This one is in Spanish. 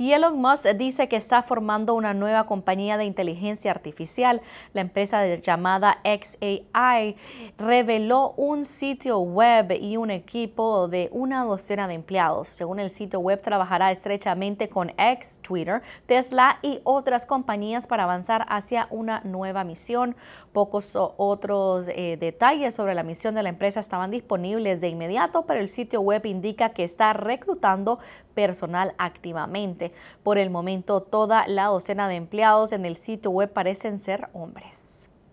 Y Elon Musk dice que está formando una nueva compañía de inteligencia artificial. La empresa llamada XAI reveló un sitio web y un equipo de una docena de empleados. Según el sitio web, trabajará estrechamente con X, Twitter, Tesla y otras compañías para avanzar hacia una nueva misión. Pocos otros eh, detalles sobre la misión de la empresa estaban disponibles de inmediato, pero el sitio web indica que está reclutando personal activamente. Por el momento, toda la docena de empleados en el sitio web parecen ser hombres.